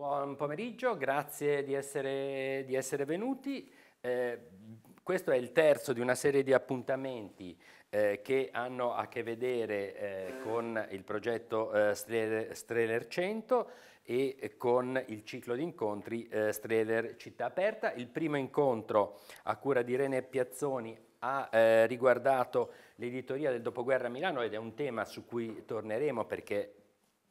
Buon pomeriggio, grazie di essere, di essere venuti. Eh, questo è il terzo di una serie di appuntamenti eh, che hanno a che vedere eh, con il progetto eh, Streller 100 e con il ciclo di incontri eh, Streller Città Aperta. Il primo incontro a cura di Irene Piazzoni ha eh, riguardato l'editoria del dopoguerra a Milano ed è un tema su cui torneremo perché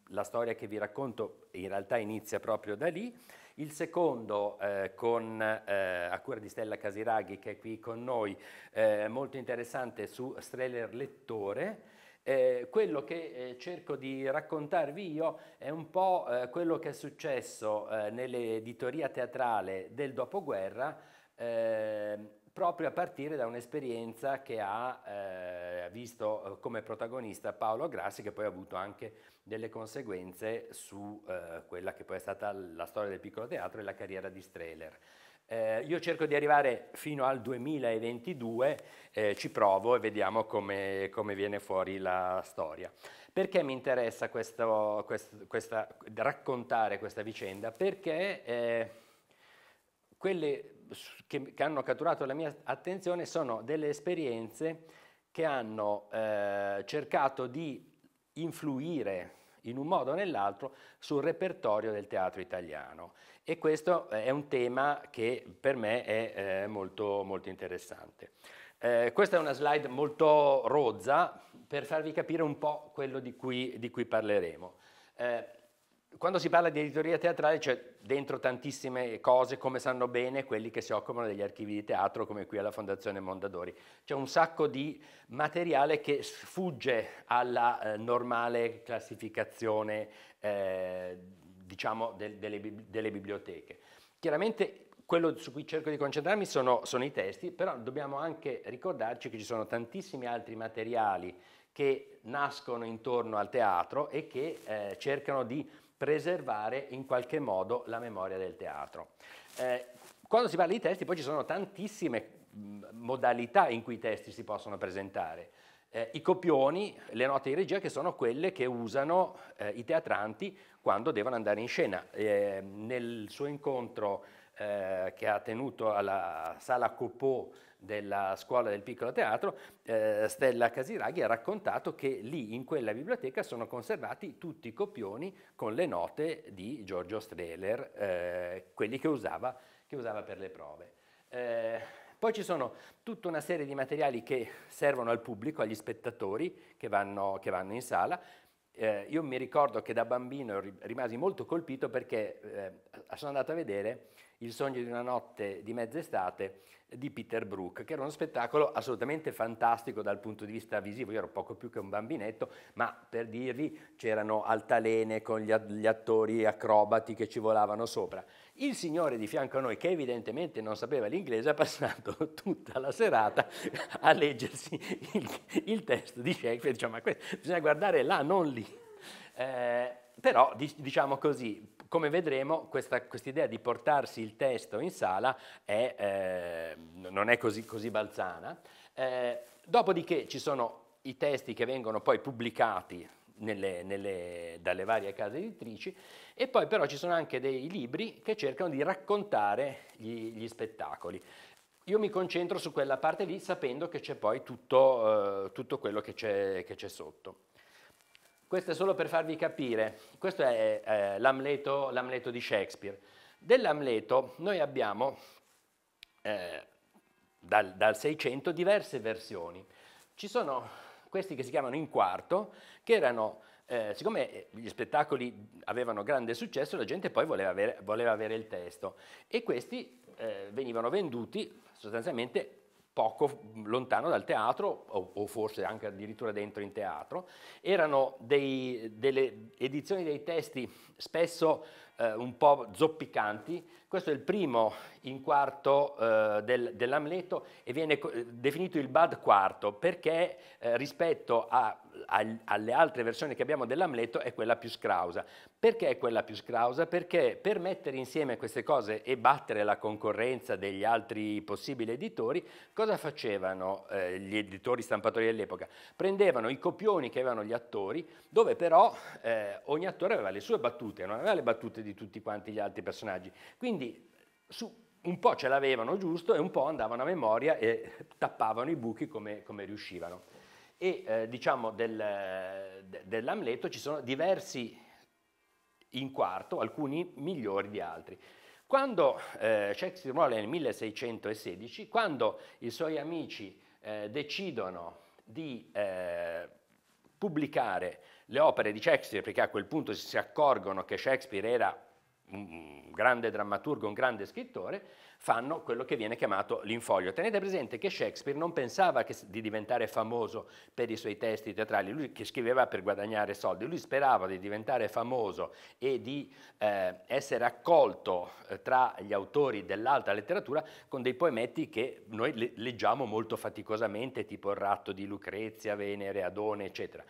la storia che vi racconto in realtà inizia proprio da lì. Il secondo eh, con, eh, a cura di Stella Casiraghi che è qui con noi, eh, molto interessante su Streller Lettore. Eh, quello che eh, cerco di raccontarvi io è un po' eh, quello che è successo nell'editoria teatrale del dopoguerra ehm, proprio a partire da un'esperienza che ha eh, visto eh, come protagonista Paolo Grassi, che poi ha avuto anche delle conseguenze su eh, quella che poi è stata la storia del piccolo teatro e la carriera di Streller. Eh, io cerco di arrivare fino al 2022, eh, ci provo e vediamo come, come, viene fuori la storia. Perché mi interessa questo, questo, questa, raccontare questa vicenda? Perché eh, quelle che, che, hanno catturato la mia attenzione sono delle esperienze che hanno eh, cercato di influire in un modo o nell'altro sul repertorio del teatro italiano e questo eh, è un tema che per me è eh, molto, molto interessante. Eh, questa è una slide molto rozza per farvi capire un po' quello di cui, di cui parleremo. Eh, quando si parla di editoria teatrale c'è dentro tantissime cose, come sanno bene quelli che si occupano degli archivi di teatro, come qui alla Fondazione Mondadori. C'è un sacco di materiale che sfugge alla eh, normale classificazione eh, diciamo, del, delle, delle, biblioteche. Chiaramente quello su cui cerco di concentrarmi sono, sono i testi, però dobbiamo anche ricordarci che ci sono tantissimi altri materiali che nascono intorno al teatro e che eh, cercano di preservare in qualche modo la memoria del teatro. Eh, quando si parla di testi poi ci sono tantissime mm, modalità in cui i testi si possono presentare. Eh, I copioni, le note di regia che sono quelle che usano eh, i teatranti quando devono andare in scena. Eh, nel suo incontro eh, che ha tenuto alla sala Copeau della scuola del piccolo teatro, eh, Stella Casiraghi ha raccontato che lì in quella biblioteca sono conservati tutti i copioni con le note di Giorgio Strehler, eh, quelli che usava, che usava, per le prove. Eh, poi ci sono tutta una serie di materiali che servono al pubblico, agli spettatori che vanno, che vanno in sala, eh, io mi ricordo che da bambino rimasi molto colpito perché eh, sono andato a vedere il sogno di una notte di mezz'estate di Peter Brook, che era uno spettacolo assolutamente fantastico dal punto di vista visivo. Io ero poco più che un bambinetto, ma per dirvi c'erano altalene con gli attori acrobati che ci volavano sopra. Il signore di fianco a noi, che evidentemente non sapeva l'inglese, ha passato tutta la serata a leggersi il, il testo di Shakespeare. Diciamo, ma questo, bisogna guardare là, non lì. Eh, però, diciamo così, come vedremo, questa idea di portarsi il testo in sala è, eh, non è così, così balzana. Eh, dopodiché ci sono i testi che vengono poi pubblicati nelle, nelle, dalle varie case editrici e poi però ci sono anche dei libri che cercano di raccontare gli, gli spettacoli. Io mi concentro su quella parte lì sapendo che c'è poi tutto, eh, tutto quello che c'è sotto. Questo è solo per farvi capire, questo è eh, l'Amleto, l'Amleto di Shakespeare. Dell'Amleto noi abbiamo eh, dal, 600 diverse versioni. Ci sono questi che si chiamano in quarto, che erano eh, siccome eh, gli spettacoli avevano grande successo, la gente poi voleva avere, voleva avere il testo e questi eh, venivano venduti sostanzialmente poco mm, lontano dal teatro o, o forse anche addirittura dentro in teatro. Erano dei, delle edizioni dei testi spesso eh, un po' zoppicanti. Questo è il primo in quarto eh, del, dell'Amleto e viene eh, definito il Bad Quarto perché eh, rispetto a, a, alle altre versioni che abbiamo dell'Amleto è quella più scrausa. Perché è quella più scrausa? Perché per mettere insieme queste cose e battere la concorrenza degli altri possibili editori, cosa facevano eh, gli editori stampatori dell'epoca? Prendevano i copioni che avevano gli attori, dove però eh, ogni attore aveva le sue battute, non aveva le battute di tutti quanti gli altri personaggi. Quindi su, un po' ce l'avevano giusto e un po' andavano a memoria e tappavano i buchi come, come riuscivano. E eh, diciamo del, dell'Amleto ci sono diversi in quarto, alcuni migliori di altri. Quando eh, Shakespeare muore nel 1616, quando i suoi amici eh, decidono di eh, pubblicare le opere di Shakespeare, perché a quel punto si accorgono che Shakespeare era un grande drammaturgo, un grande scrittore, fanno quello che viene chiamato l'infoglio. Tenete presente che Shakespeare non pensava che, di diventare famoso per i suoi testi teatrali, lui che scriveva per guadagnare soldi, lui sperava di diventare famoso e di eh, essere accolto eh, tra gli autori dell'alta letteratura con dei poemetti che noi leggiamo molto faticosamente, tipo Il ratto di Lucrezia, Venere, Adone, eccetera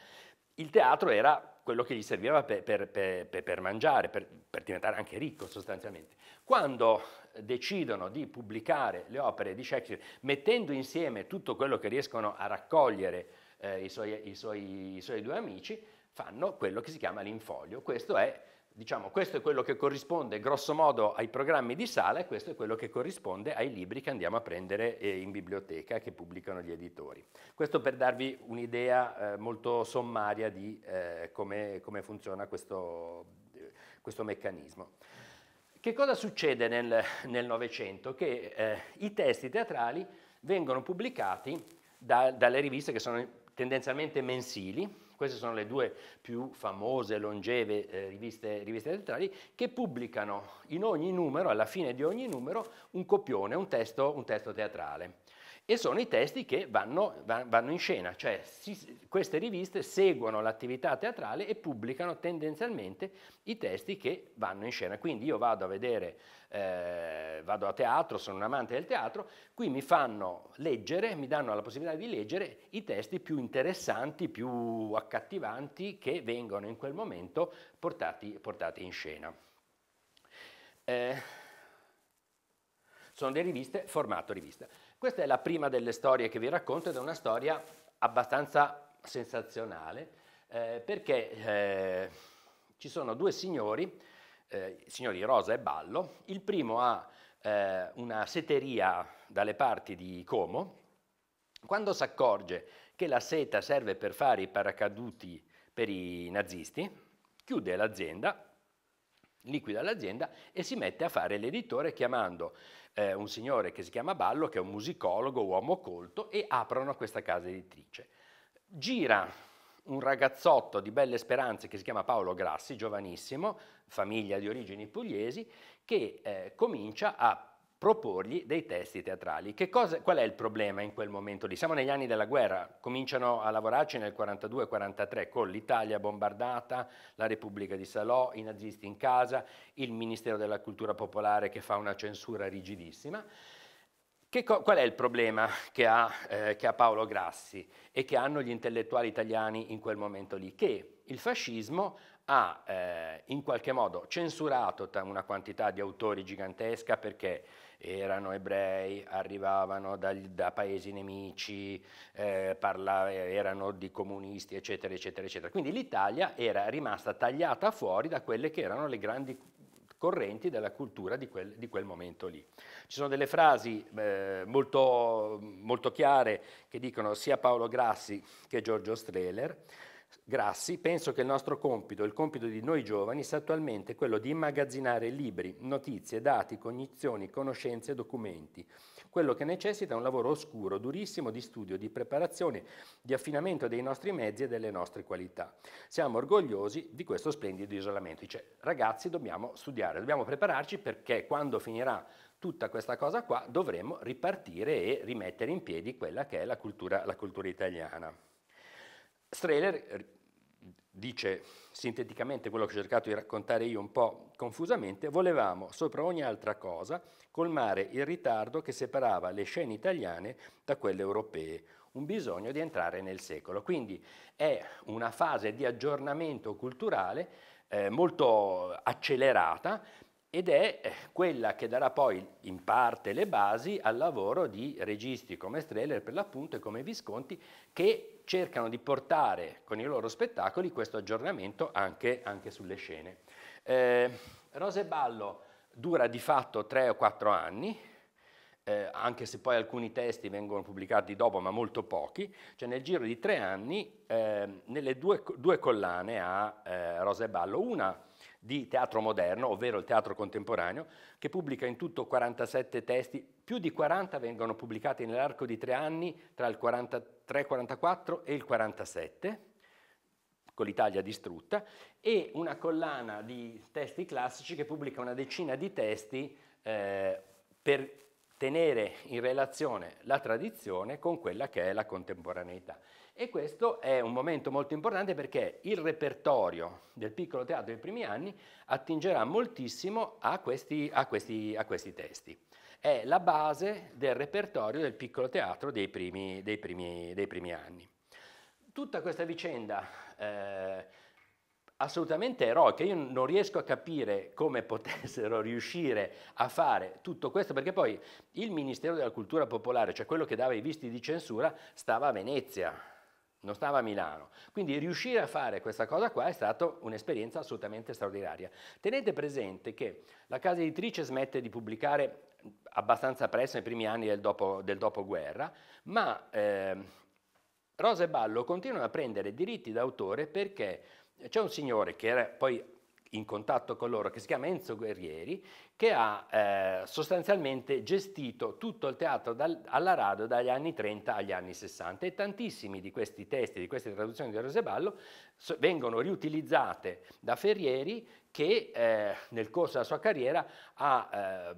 il teatro era quello che gli serviva per, per, per, per mangiare, per, diventare anche ricco sostanzialmente. Quando decidono di pubblicare le opere di Shakespeare, mettendo insieme tutto quello che riescono a raccogliere eh, i, suoi, i, suoi, i, suoi, due amici, fanno quello che si chiama l'infoglio. Questo è diciamo, questo è quello che corrisponde grosso modo ai programmi di sala e questo è quello che corrisponde ai libri che andiamo a prendere eh, in biblioteca che pubblicano gli editori. Questo per darvi un'idea eh, molto sommaria di eh, come, come, funziona questo, eh, questo, meccanismo. Che cosa succede nel Novecento? Che eh, i testi teatrali vengono pubblicati da, dalle riviste che sono tendenzialmente mensili, queste sono le due più famose, longeve eh, riviste, riviste teatrali che pubblicano in ogni numero, alla fine di ogni numero, un copione, un testo, un testo teatrale e sono i testi che vanno, vanno in scena, cioè si, queste riviste seguono l'attività teatrale e pubblicano tendenzialmente i testi che vanno in scena. Quindi io vado a vedere, eh, vado a teatro, sono un amante del teatro, qui mi fanno leggere, mi danno la possibilità di leggere i testi più interessanti, più accattivanti che vengono in quel momento portati, portati in scena. Eh, sono delle riviste, formato rivista. Questa è la prima delle storie che vi racconto ed è una storia abbastanza sensazionale eh, perché eh, ci sono due signori, eh, signori Rosa e Ballo, il primo ha eh, una seteria dalle parti di Como, quando si accorge che la seta serve per fare i paracaduti per i nazisti, chiude l'azienda, liquida l'azienda e si mette a fare l'editore chiamando eh, un signore che si chiama Ballo, che è un musicologo, uomo colto, e aprono questa casa editrice. Gira un ragazzotto di belle speranze che si chiama Paolo Grassi, giovanissimo, famiglia di origini pugliesi, che eh, comincia a proporgli dei testi teatrali. Cosa, qual è il problema in quel momento lì? Siamo negli anni della guerra, cominciano a lavorarci nel 42-43 con l'Italia bombardata, la Repubblica di Salò, i nazisti in casa, il Ministero della Cultura Popolare che fa una censura rigidissima. Co- qual è il problema che ha, eh, che ha, Paolo Grassi e che hanno gli intellettuali italiani in quel momento lì? Che il fascismo ha eh, in qualche modo censurato una quantità di autori gigantesca perché erano ebrei, arrivavano da, da paesi nemici, eh, parlava, erano di comunisti, eccetera, eccetera, eccetera. Quindi l'Italia era rimasta tagliata fuori da quelle che erano le grandi correnti della cultura di quel, di quel momento lì. Ci sono delle frasi eh, molto, molto chiare che dicono sia Paolo Grassi che Giorgio Strehler, Grassi, penso che il nostro compito, il compito di noi giovani, sia attualmente quello di immagazzinare libri, notizie, dati, cognizioni, conoscenze e documenti. Quello che necessita è un lavoro oscuro, durissimo di studio, di preparazione, di affinamento dei nostri mezzi e delle nostre qualità. Siamo orgogliosi di questo splendido isolamento. Cioè, ragazzi, dobbiamo studiare, dobbiamo prepararci perché quando finirà tutta questa cosa qua dovremo ripartire e rimettere in piedi quella che è la cultura, la cultura italiana. Strehler eh, dice sinteticamente quello che ho cercato di raccontare io un po' confusamente, volevamo sopra ogni altra cosa colmare il ritardo che separava le scene italiane da quelle europee, un bisogno di entrare nel secolo. Quindi è una fase di aggiornamento culturale eh, molto accelerata ed è eh, quella che darà poi in parte le basi al lavoro di registi come Streller per l'appunto e come Visconti che cercano di portare con i loro spettacoli questo aggiornamento anche, anche sulle scene. Eh, Rose Ballo dura di fatto tre o quattro anni, eh, anche se poi alcuni testi vengono pubblicati dopo, ma molto pochi, cioè nel giro di tre anni eh, nelle due, due collane a eh, Rose Ballo, una di teatro moderno, ovvero il teatro contemporaneo, che pubblica in tutto 47 testi, più di 40 vengono pubblicati nell'arco di tre anni tra il 43-44 e il 47 con l'Italia distrutta, e una collana di testi classici che pubblica una decina di testi eh, per tenere in relazione la tradizione con quella che è la contemporaneità. E questo è un momento molto importante perché il repertorio del piccolo teatro dei primi anni attingerà moltissimo a questi, a questi, a questi testi. È la base del repertorio del piccolo teatro dei primi, dei primi, dei primi anni. Tutta questa vicenda eh, assolutamente eroica, io non riesco a capire come potessero riuscire a fare tutto questo, perché poi il Ministero della Cultura Popolare, cioè quello che dava i visti di censura, stava a Venezia, non stava a Milano. Quindi riuscire a fare questa cosa qua è stata un'esperienza assolutamente straordinaria. Tenete presente che la casa editrice smette di pubblicare abbastanza presto nei primi anni del, dopo, del dopoguerra, ma eh, Rosa e Ballo continuano a prendere diritti d'autore perché c'è un signore che era poi in contatto con loro che si chiama Enzo Guerrieri, che ha eh, sostanzialmente gestito tutto il teatro dal, alla Rado dagli anni 30 agli anni 60 e tantissimi di questi testi, di queste traduzioni di Roseballo so, vengono riutilizzate da Ferrieri che eh, nel corso della sua carriera ha eh,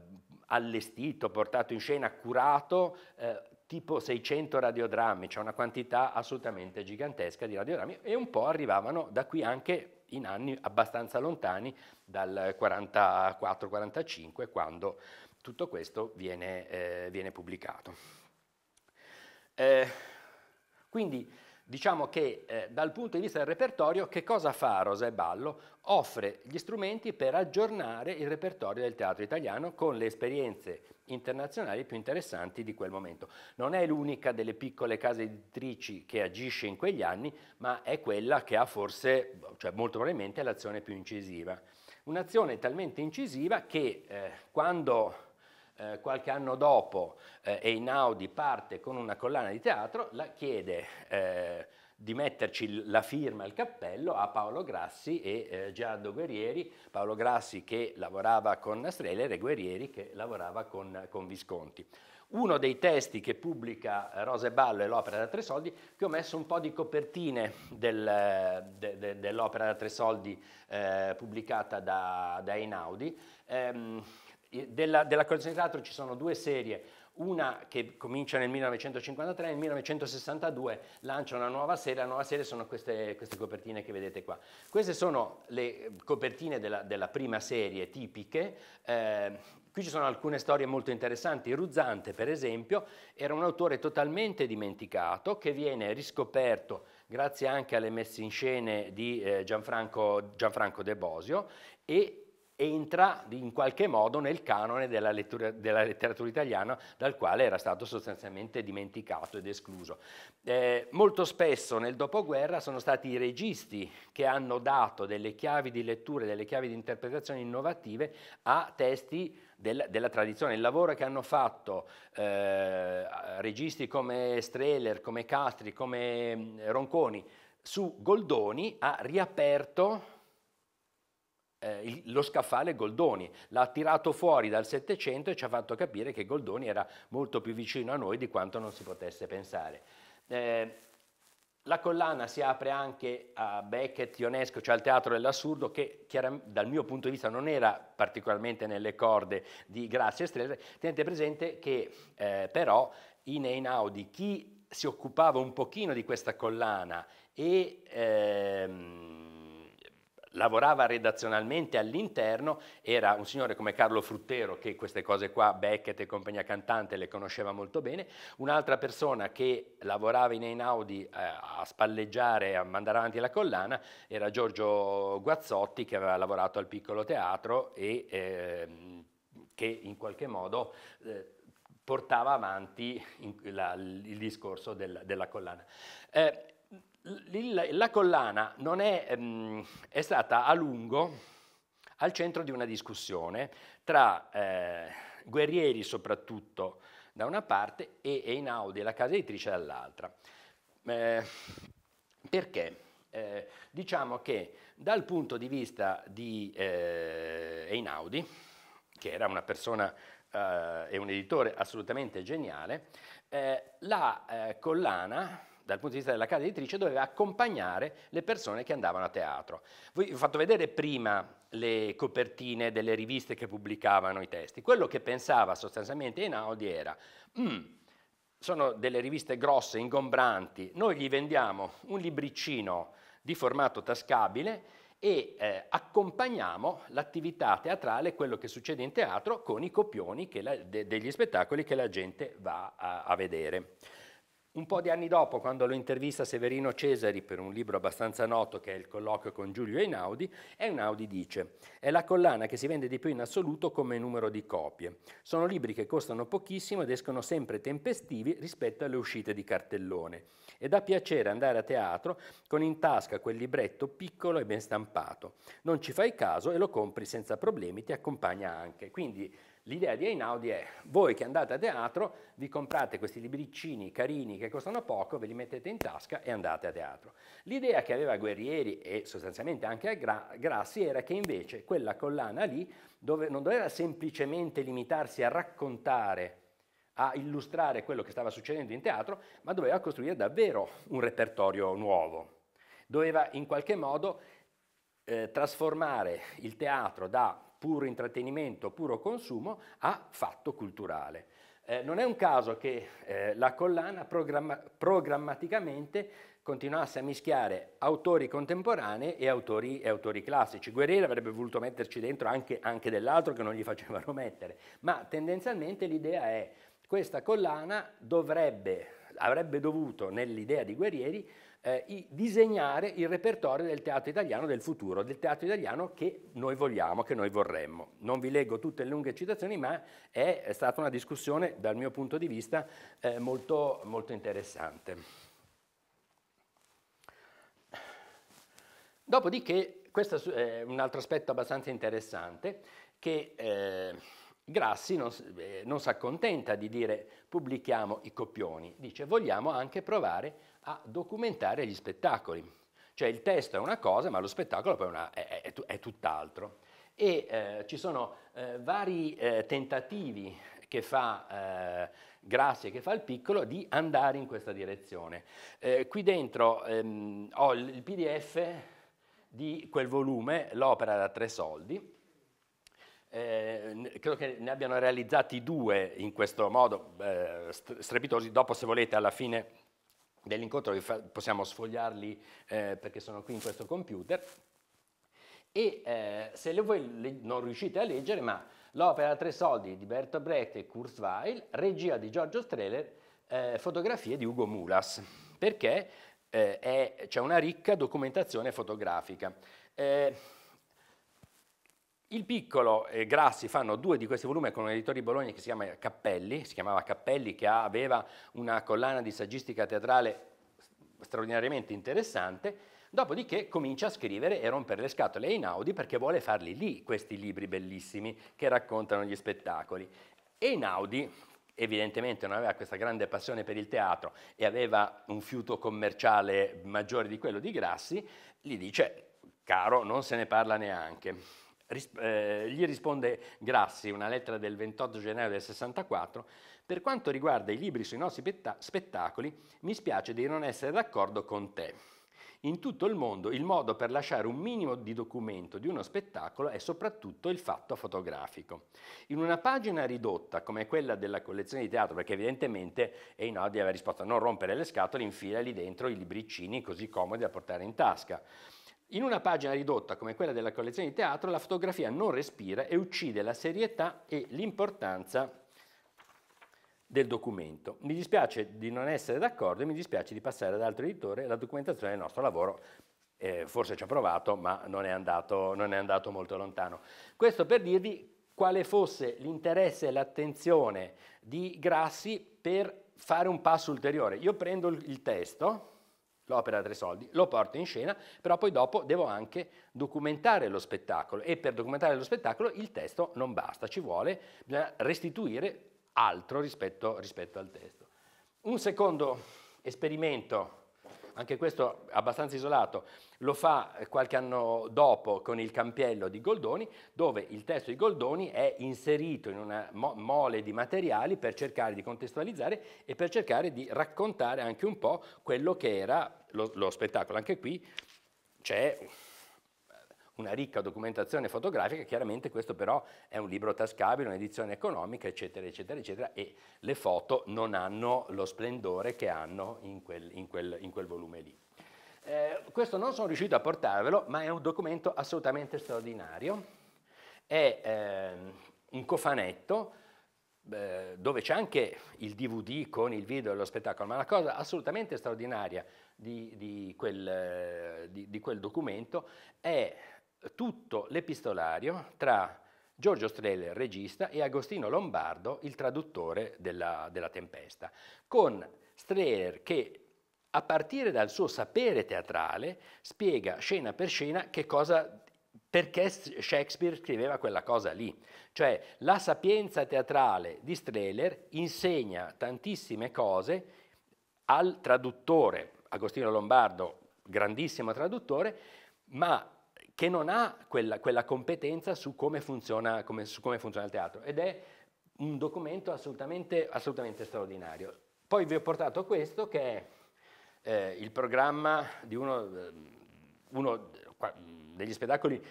allestito, portato in scena, curato eh, tipo 600 radiodrammi, cioè una quantità assolutamente gigantesca di radiodrammi e un po' arrivavano da qui anche in anni abbastanza lontani dal 44-45 quando tutto questo viene, eh, viene pubblicato. Eh, quindi Diciamo che eh, dal punto di vista del repertorio che cosa fa Rosè Ballo? Offre gli strumenti per aggiornare il repertorio del teatro italiano con le esperienze internazionali più interessanti di quel momento. Non è l'unica delle piccole case editrici che agisce in quegli anni, ma è quella che ha forse, cioè molto probabilmente, l'azione più incisiva. Un'azione talmente incisiva che eh, quando eh, qualche anno dopo eh, Einaudi parte con una collana di teatro, la chiede eh, di metterci la firma, il cappello a Paolo Grassi e eh, Giardo Guerrieri, Paolo Grassi che lavorava con Streller e Guerrieri che lavorava con, con Visconti uno dei testi che pubblica eh, Rosa e Ballo e l'opera da tre soldi, che ho messo un po' di copertine del, de, de, dell'opera da tre soldi eh, pubblicata da, da Einaudi, ehm, della, della collezione di teatro ci sono due serie, una che comincia nel 1953 e nel 1962 lancia una nuova serie, la nuova serie sono queste, queste copertine che vedete qua. Queste sono le copertine della, della prima serie tipiche, eh, qui ci sono alcune storie molto interessanti, Ruzzante per esempio era un autore totalmente dimenticato che viene riscoperto grazie anche alle messe in scene di eh, Gianfranco, Gianfranco De Bosio e entra in qualche modo nel canone della, lettura, della letteratura italiana dal quale era stato sostanzialmente dimenticato ed escluso. Eh, molto spesso nel dopoguerra sono stati i registi che hanno dato delle chiavi di lettura, delle chiavi di interpretazione innovative a testi della, della, tradizione, il lavoro che hanno fatto eh, registi come Strehler, come Castri, come mm, Ronconi su Goldoni ha riaperto eh, lo scaffale Goldoni, l'ha tirato fuori dal Settecento e ci ha fatto capire che Goldoni era molto più vicino a noi di quanto non si potesse pensare. Eh, la collana si apre anche a Beckett, Ionesco, cioè al teatro dell'assurdo, che dal mio punto di vista non era particolarmente nelle corde di Grazia Strelli. Tenete presente che eh, però in Einaudi chi si occupava un pochino di questa collana e ehm, lavorava redazionalmente all'interno, era un signore come Carlo Fruttero che queste cose qua, Beckett e compagnia cantante, le conosceva molto bene, un'altra persona che lavorava in Einaudi eh, a spalleggiare, a mandare avanti la collana, era Giorgio Guazzotti che aveva lavorato al piccolo teatro e eh, che in qualche modo... Eh, portava avanti il discorso della collana. Eh, la collana è, ehm, è, stata a lungo al centro di una discussione tra eh, guerrieri soprattutto da una parte e Einaudi, la casa editrice, dall'altra. Eh, perché? Eh, diciamo che dal punto di vista di eh, Einaudi, che era una persona eh, e un editore assolutamente geniale, eh, la collana dal punto di vista della casa editrice, doveva accompagnare le persone che andavano a teatro. Vi ho fatto vedere prima le copertine delle riviste che pubblicavano i testi. Quello che pensava sostanzialmente Einaudi era, mm, sono delle riviste grosse, ingombranti, noi gli vendiamo un libriccino di formato tascabile e eh, accompagniamo l'attività teatrale, quello che succede in teatro, con i copioni la, de, degli spettacoli che la gente va a, a vedere. Un po' di anni dopo, quando lo intervista Severino Cesari per un libro abbastanza noto che è Il colloquio con Giulio Einaudi, Einaudi dice «È la collana che si vende di più in assoluto come numero di copie. Sono libri che costano pochissimo ed escono sempre tempestivi rispetto alle uscite di cartellone. E dà piacere andare a teatro con in tasca quel libretto piccolo e ben stampato. Non ci fai caso e lo compri senza problemi, ti accompagna anche». Quindi L'idea di Einaudi è, voi che andate a teatro, vi comprate questi libriccini carini che costano poco, ve li mettete in tasca e andate a teatro. L'idea che aveva Guerrieri e sostanzialmente anche Grassi era che invece quella collana lì dove non doveva semplicemente limitarsi a raccontare, a illustrare quello che stava succedendo in teatro, ma doveva costruire davvero un repertorio nuovo. Doveva in qualche modo eh, trasformare il teatro da puro intrattenimento, puro consumo, a fatto culturale. Eh, non è un caso che eh, la collana programma programmaticamente continuasse a mischiare autori contemporanei e autori, e autori classici. Guerrieri avrebbe voluto metterci dentro anche, anche dell'altro che non gli facevano mettere, ma tendenzialmente l'idea è questa collana dovrebbe, avrebbe dovuto, nell'idea di Guerrieri, eh, disegnare il repertorio del teatro italiano del futuro, del teatro italiano che noi vogliamo, che noi vorremmo. Non vi leggo tutte le lunghe citazioni, ma è stata una discussione dal mio punto di vista eh, molto, molto interessante. Dopodiché, questo è un altro aspetto abbastanza interessante, che eh, Grassi non, eh, non si accontenta di dire pubblichiamo i copioni, dice vogliamo anche provare a documentare gli spettacoli. Cioè il testo è una cosa, ma lo spettacolo poi è, una, è, è, è tutt'altro. E eh, ci sono eh, vari eh, tentativi che fa eh, Grazie, che fa il piccolo, di andare in questa direzione. Eh, qui dentro ehm, ho il PDF di quel volume, l'opera da tre soldi. Eh, credo che ne abbiano realizzati due in questo modo, eh, strepitosi, dopo se volete alla fine dell'incontro, possiamo sfogliarli eh, perché sono qui in questo computer, e eh, se le voi non riuscite a leggere, ma l'opera Tre soldi di Berto Brecht e Kurzweil, regia di Giorgio Streller, eh, fotografie di Ugo Mulas, perché eh, c'è una ricca documentazione fotografica. Eh, il piccolo e Grassi fanno due di questi volumi con un editore di Bologna che si chiama Cappelli, si chiamava Cappelli, che aveva una collana di saggistica teatrale straordinariamente interessante, dopodiché comincia a scrivere e rompere le scatole ai Naudi perché vuole farli lì questi libri bellissimi che raccontano gli spettacoli. Einaudi evidentemente non aveva questa grande passione per il teatro e aveva un fiuto commerciale maggiore di quello di Grassi, gli dice caro non se ne parla neanche. Eh, gli risponde Grassi, una lettera del 28 gennaio del 64, per quanto riguarda i libri sui nostri spettacoli, mi spiace di non essere d'accordo con te. In tutto il mondo il modo per lasciare un minimo di documento di uno spettacolo è soprattutto il fatto fotografico. In una pagina ridotta come quella della collezione di teatro, perché evidentemente Einaudi eh, aveva risposto a non rompere le scatole, infila lì dentro i libricini così comodi da portare in tasca. In una pagina ridotta come quella della collezione di teatro, la fotografia non respira e uccide la serietà e l'importanza del documento. Mi dispiace di non essere d'accordo e mi dispiace di passare ad altro editore la documentazione del nostro lavoro. Eh, forse ci ha provato, ma non è, andato, non è andato molto lontano. Questo per dirvi quale fosse l'interesse e l'attenzione di Grassi per fare un passo ulteriore. Io prendo il testo, l'opera a tre soldi, lo porto in scena, però poi dopo devo anche documentare lo spettacolo e per documentare lo spettacolo il testo non basta, ci vuole, bisogna restituire altro rispetto, rispetto al testo. Un secondo esperimento anche questo abbastanza isolato, lo fa qualche anno dopo con il campiello di Goldoni, dove il testo di Goldoni è inserito in una mole di materiali per cercare di contestualizzare e per cercare di raccontare anche un po' quello che era lo, lo spettacolo. Anche qui c'è una ricca documentazione fotografica, chiaramente questo però è un libro tascabile, un'edizione economica, eccetera, eccetera, eccetera, e le foto non hanno lo splendore che hanno in quel, in quel, in quel volume lì. Eh, questo non sono riuscito a portarvelo, ma è un documento assolutamente straordinario. È ehm, un cofanetto dove c'è anche il DVD con il video dello spettacolo, ma la cosa assolutamente straordinaria di, di, quel, di, di quel documento è tutto l'epistolario tra Giorgio Strele, il regista, e Agostino Lombardo, il traduttore della, della Tempesta, con Strehler che a partire dal suo sapere teatrale spiega scena per scena che cosa perché Shakespeare scriveva quella cosa lì. Cioè la sapienza teatrale di Strehler insegna tantissime cose al traduttore, Agostino Lombardo, grandissimo traduttore, ma che non ha quella, quella competenza su come, funziona, come, su come, funziona, il teatro ed è un documento assolutamente, assolutamente straordinario. Poi vi ho portato questo che è eh, il programma di uno, eh, uno degli spettacoli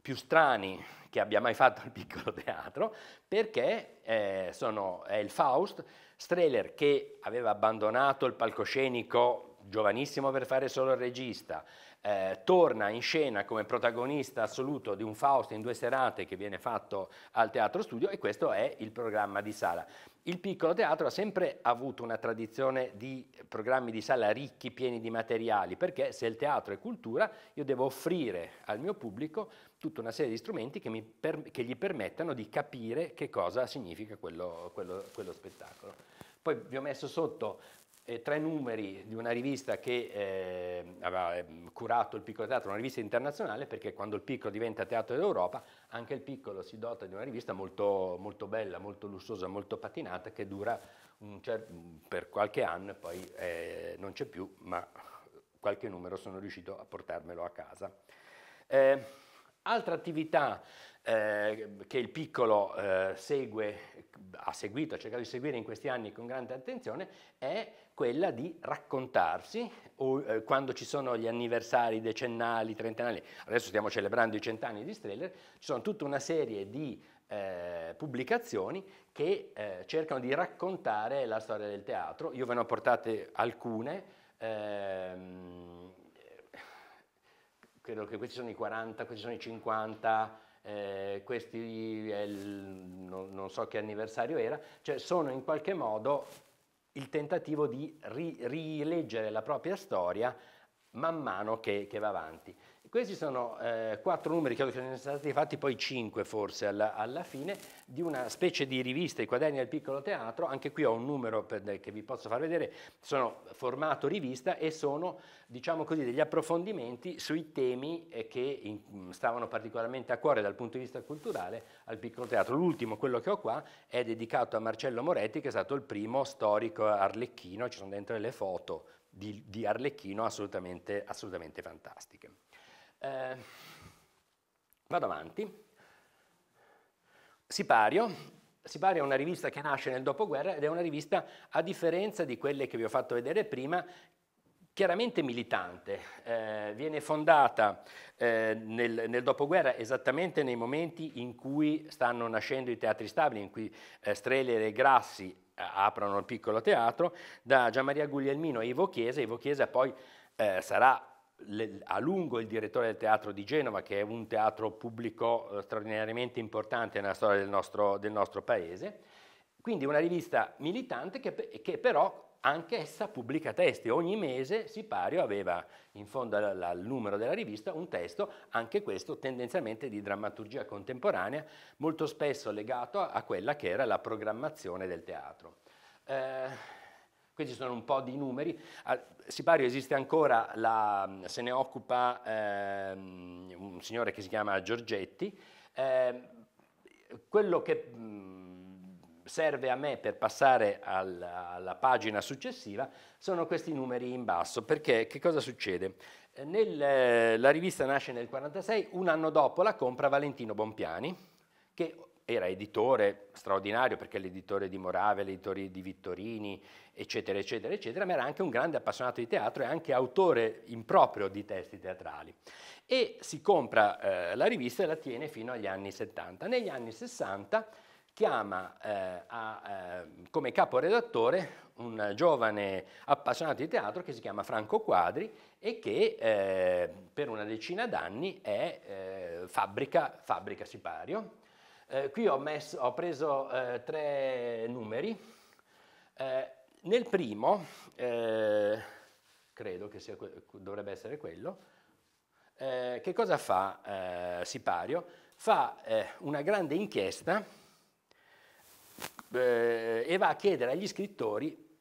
più strani che abbia mai fatto il piccolo teatro, perché eh, sono, è il Faust, Streller che aveva abbandonato il palcoscenico giovanissimo per fare solo il regista, eh, torna in scena come protagonista assoluto di un Fausto in due serate che viene fatto al Teatro Studio e questo è il programma di sala. Il piccolo teatro ha sempre avuto una tradizione di programmi di sala ricchi, pieni di materiali, perché se il teatro è cultura io devo offrire al mio pubblico tutta una serie di strumenti che, per, che gli permettano di capire che cosa significa quello, quello, quello spettacolo. Poi vi ho messo sotto eh, tre numeri di una rivista che eh, aveva eh, curato il piccolo teatro, una rivista internazionale, perché quando il piccolo diventa teatro d'Europa, anche il piccolo si dota di una rivista molto, molto bella, molto lussuosa, molto patinata, che dura cer- per qualche anno, e poi eh, non c'è più, ma qualche numero sono riuscito a portarmelo a casa. Eh, altra attività eh, che il piccolo eh, segue, ha seguito, ha cercato di seguire in questi anni con grande attenzione, è quella di raccontarsi o, eh, quando ci sono gli anniversari decennali, trentennali, adesso stiamo celebrando i cent'anni di Streller, ci sono tutta una serie di eh, pubblicazioni che eh, cercano di raccontare la storia del teatro. Io ve ne ho portate alcune, ehm, credo che questi sono i 40, questi sono i 50, eh, questi il, non, non, so che anniversario era, cioè sono in qualche modo il tentativo di ri- rileggere la propria storia man mano che, che va avanti. Questi sono eh, quattro numeri, credo che siano stati fatti poi cinque forse alla, alla, fine, di una specie di rivista, i quaderni del piccolo teatro, anche qui ho un numero per, che vi posso far vedere, sono formato rivista e sono diciamo così, degli approfondimenti sui temi eh, che in, stavano particolarmente a cuore dal punto di vista culturale al piccolo teatro. L'ultimo, quello che ho qua, è dedicato a Marcello Moretti che è stato il primo storico arlecchino, ci sono dentro delle foto di, di Arlecchino assolutamente, assolutamente fantastiche. Eh, vado avanti. Sipario. Sipario è una rivista che nasce nel dopoguerra ed è una rivista, a differenza di quelle che vi ho fatto vedere prima, chiaramente militante. Eh, viene fondata eh, nel, nel, dopoguerra esattamente nei momenti in cui stanno nascendo i teatri stabili, in cui eh, Strehler e Grassi eh, aprono il piccolo teatro, da Gian Maria Guglielmino e Ivo Chiesa. Ivo Chiesa poi eh, sarà a lungo il direttore del teatro di Genova, che è un teatro pubblico eh, straordinariamente importante nella storia del nostro, del nostro paese. Quindi una rivista militante che, che però anche essa pubblica testi. Ogni mese Sipario aveva in fondo al, al, numero della rivista un testo, anche questo tendenzialmente di drammaturgia contemporanea, molto spesso legato a, a quella che era la programmazione del teatro. Eh, questi sono un po' di numeri. A ah, Sipario esiste ancora, la, se ne occupa ehm, un signore che si chiama Giorgetti. Eh, quello che mh, serve a me per passare al, alla pagina successiva sono questi numeri in basso, perché che cosa succede? Eh, nel, la rivista nasce nel 1946, un anno dopo la compra Valentino Bompiani, che era editore straordinario perché l'editore di Morave, l'editore di Vittorini, eccetera, eccetera, eccetera, ma era anche un grande appassionato di teatro e anche autore improprio di testi teatrali. E si compra eh, la rivista e la tiene fino agli anni 70. Negli anni 60 chiama eh, a, eh, come caporedattore un giovane appassionato di teatro che si chiama Franco Quadri e che eh, per una decina d'anni è, eh, fabbrica, fabbrica Sipario, eh, qui ho, messo, ho preso eh, tre numeri. Eh, nel primo, eh, credo che sia, dovrebbe essere quello, eh, che cosa fa eh, Sipario? Fa una grande inchiesta e va a chiedere agli scrittori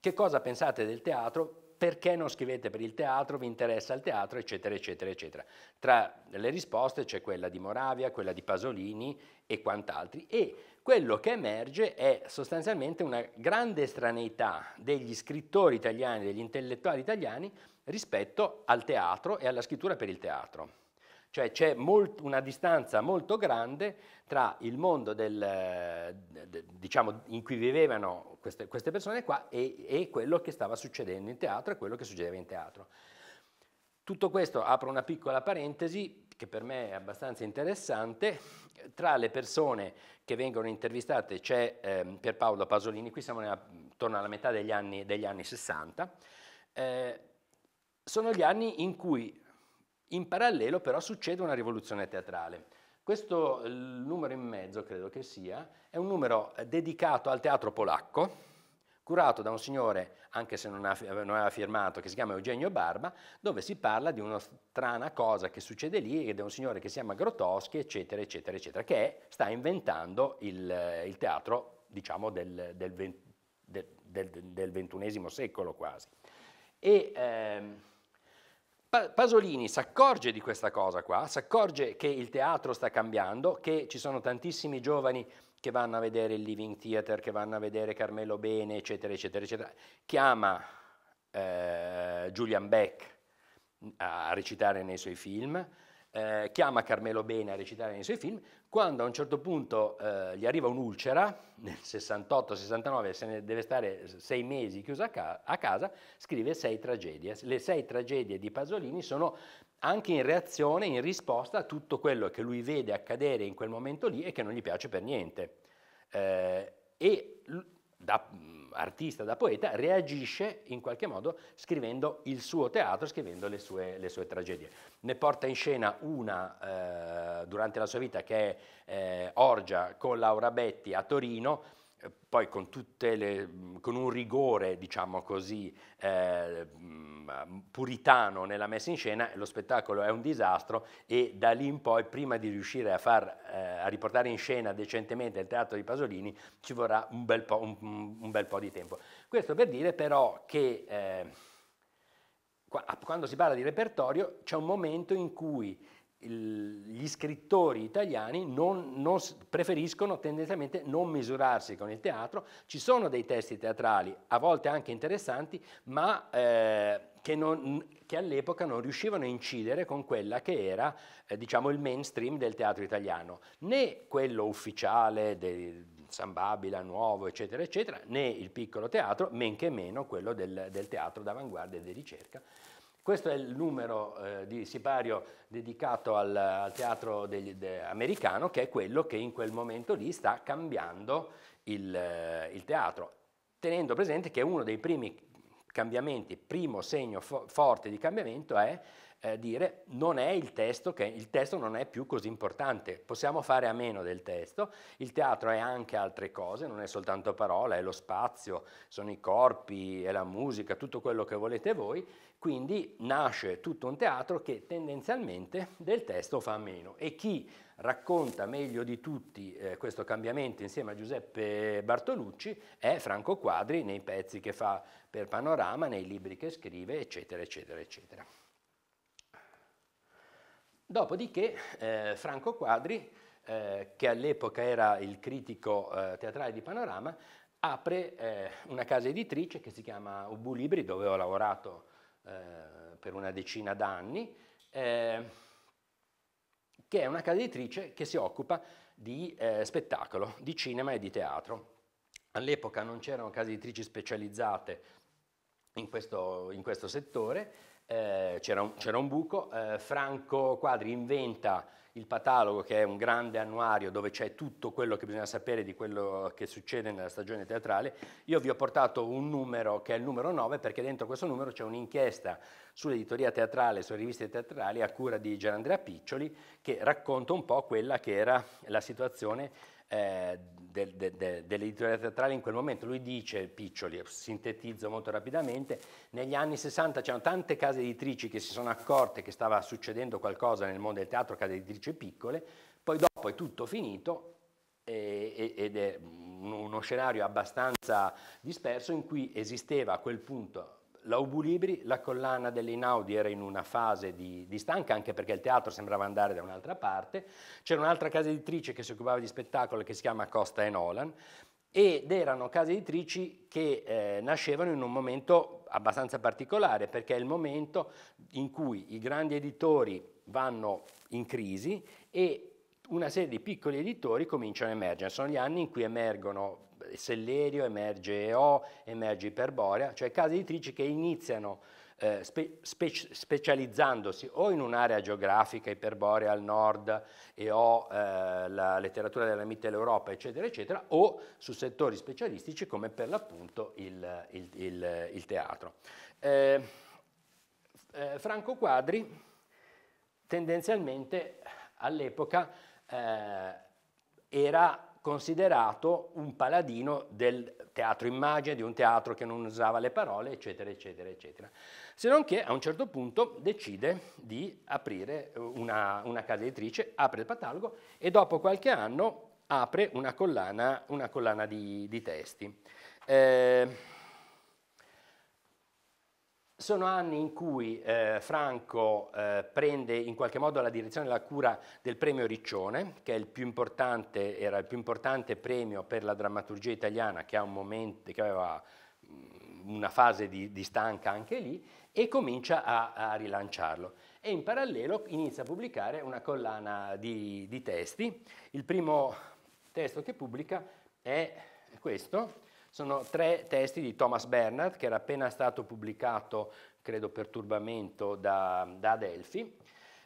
che cosa pensate del teatro perché non scrivete per il teatro, vi interessa il teatro, eccetera, eccetera, eccetera. Tra le risposte c'è quella di Moravia, quella di Pasolini e quant'altri e quello che emerge è sostanzialmente una grande estraneità degli scrittori italiani, degli intellettuali italiani rispetto al teatro e alla scrittura per il teatro. Cioè c'è molt, una distanza molto grande tra il mondo del, diciamo, in cui vivevano queste, queste persone qua e, e quello che stava succedendo in teatro e quello che succedeva in teatro. Tutto questo, apro una piccola parentesi, che per me è abbastanza interessante. Tra le persone che vengono intervistate c'è ehm, Pierpaolo Pasolini, qui siamo intorno alla metà degli anni, degli anni 60. Eh, sono gli anni in cui in parallelo però succede una rivoluzione teatrale. Questo numero in mezzo, credo che sia, è un numero eh, dedicato al teatro polacco, curato da un signore, anche se non, ha, non aveva firmato, che si chiama Eugenio Barba, dove si parla di una strana cosa che succede lì, ed è un signore che si chiama Grotowski, eccetera, eccetera, eccetera, che sta inventando il, eh, il teatro, diciamo, del, del, XXI secolo quasi. E, ehm, Pasolini si accorge di questa cosa qua, si accorge che il teatro sta cambiando, che ci sono tantissimi giovani che vanno a vedere il Living Theater, che vanno a vedere Carmelo Bene, eccetera, eccetera, eccetera. Chiama eh, Julian Beck a recitare nei suoi film, eh, chiama Carmelo Bene a recitare nei suoi film, quando a un certo punto eh, gli arriva un'ulcera, nel 68-69 se ne deve stare sei mesi chiuso a, ca- a, casa, scrive sei tragedie. Le sei tragedie di Pasolini sono anche in reazione, in risposta a tutto quello che lui vede accadere in quel momento lì e che non gli piace per niente. Eh, e da mm, artista, da poeta, reagisce in qualche modo scrivendo il suo teatro, scrivendo le sue, le sue tragedie. Ne porta in scena una eh, durante la sua vita che è eh, Orgia con Laura Betti a Torino, eh, poi con, le, mm, con, un rigore, diciamo così, eh, mm, puritano nella messa in scena, lo spettacolo è un disastro e da lì in poi, prima di riuscire a, far, eh, a riportare in scena decentemente il teatro di Pasolini, ci vorrà un bel po', un, un bel po di tempo. Questo per dire però che eh, quando si parla di repertorio c'è un momento in cui gli scrittori italiani non, non, preferiscono tendenzialmente non misurarsi con il teatro, ci sono dei testi teatrali, a volte anche interessanti, ma eh, che, non, che, all'epoca non riuscivano a incidere con quella che era eh, diciamo il mainstream del teatro italiano, né quello ufficiale del San Babila, Nuovo, eccetera, eccetera, né il piccolo teatro, men che meno quello del, del teatro d'avanguardia e di ricerca questo è il numero eh, di sipario dedicato al, al teatro degli, de, americano, che è quello che in quel momento lì sta cambiando il, eh, il teatro, tenendo presente che uno dei primi cambiamenti, primo segno fo forte di cambiamento è eh, dire non è il testo, che il testo non è più così importante, possiamo fare a meno del testo, il teatro è anche altre cose, non è soltanto parola, è lo spazio, sono i corpi, è la musica, tutto quello che volete voi, quindi nasce tutto un teatro che tendenzialmente del testo fa a meno e chi racconta meglio di tutti eh, questo cambiamento insieme a Giuseppe Bartolucci è Franco Quadri nei pezzi che fa per Panorama, nei libri che scrive, eccetera, eccetera, eccetera. Dopodiché eh, Franco Quadri, eh, che all'epoca era il critico eh, teatrale di Panorama, apre eh, una casa editrice che si chiama Ubu Libri, dove ho lavorato eh, per una decina d'anni, eh, che è una casa editrice che si occupa di spettacolo, di cinema e di teatro. All'epoca non c'erano case editrici specializzate in questo, in questo settore, eh, c'era, un, un, buco, eh, Franco Quadri inventa il patalogo che è un grande annuario dove c'è tutto quello che bisogna sapere di quello che succede nella stagione teatrale. Io vi ho portato un numero che è il numero 9 perché dentro questo numero c'è un'inchiesta sull'editoria teatrale, sulle riviste teatrali a cura di Gerandrea Piccioli che racconta un po' quella che era la situazione eh, del, de, de, dell'editoria teatrale in quel momento. Lui dice, Piccioli, sintetizzo molto rapidamente, negli anni 60 c'erano tante case editrici che si sono accorte che stava succedendo qualcosa nel mondo del teatro, case editrici piccole, poi dopo è tutto finito eh, ed è uno scenario abbastanza disperso in cui esisteva a quel punto la Ubulibri, la collana delle era in una fase di, di stanca, anche perché il teatro sembrava andare da un'altra parte, c'era un'altra casa editrice che si occupava di spettacolo che si chiama Costa e Nolan, ed erano case editrici che eh, nascevano in un momento abbastanza particolare, perché è il momento in cui i grandi editori vanno in crisi e una serie di piccoli editori cominciano a emergere. Sono gli anni in cui emergono Sellerio, emerge EO, emerge Iperborea, cioè case editrici che iniziano eh, spe, spe, specializzandosi o in un'area geografica, Iperborea al nord EO, eh, la letteratura della Mitteleuropa, eccetera, eccetera, o su settori specialistici come per l'appunto il, il, il, il teatro. Eh, eh Franco Quadri tendenzialmente all'epoca eh, era considerato un paladino del teatro immagine, di un teatro che non usava le parole, eccetera, eccetera, eccetera. Se non che a un certo punto decide di aprire eh, una, una casa editrice, apre il Patalgo e dopo qualche anno apre una collana, una collana di, di, testi. Eh, sono anni in cui eh, Franco eh, prende in qualche modo la direzione della cura del premio Riccione, che il era il più importante premio per la drammaturgia italiana, che, un che aveva mm, una fase di, di, stanca anche lì, e comincia a, a, rilanciarlo. E in parallelo inizia a pubblicare una collana di, di testi. Il primo testo che pubblica è questo, sono tre testi di Thomas Bernard, che era appena stato pubblicato, credo per turbamento, da, da Adelphi.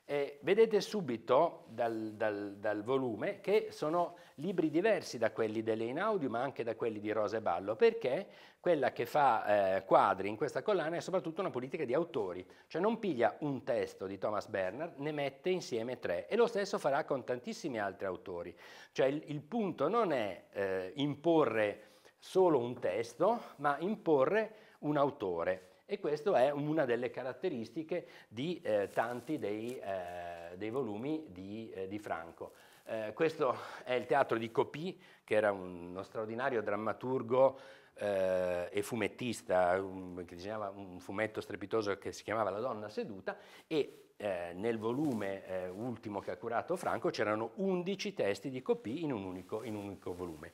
E vedete subito dal, dal, dal, volume che sono libri diversi da quelli delle ma anche da quelli di Rosa e Ballo, perché quella che fa eh, quadri in questa collana è soprattutto una politica di autori, cioè non piglia un testo di Thomas Bernard, ne mette insieme tre e lo stesso farà con tantissimi altri autori. Cioè il, il punto non è eh, imporre solo un testo, ma imporre un autore. E questa è una delle caratteristiche di eh, tanti dei, eh, dei, volumi di, eh, di Franco. Eh, questo è il teatro di Copì, che era uno straordinario drammaturgo eh, e fumettista, un, che disegnava un fumetto strepitoso che si chiamava La donna seduta, e eh, nel volume ultimo che ha curato Franco c'erano 11 testi di Copì in un unico, in un unico volume.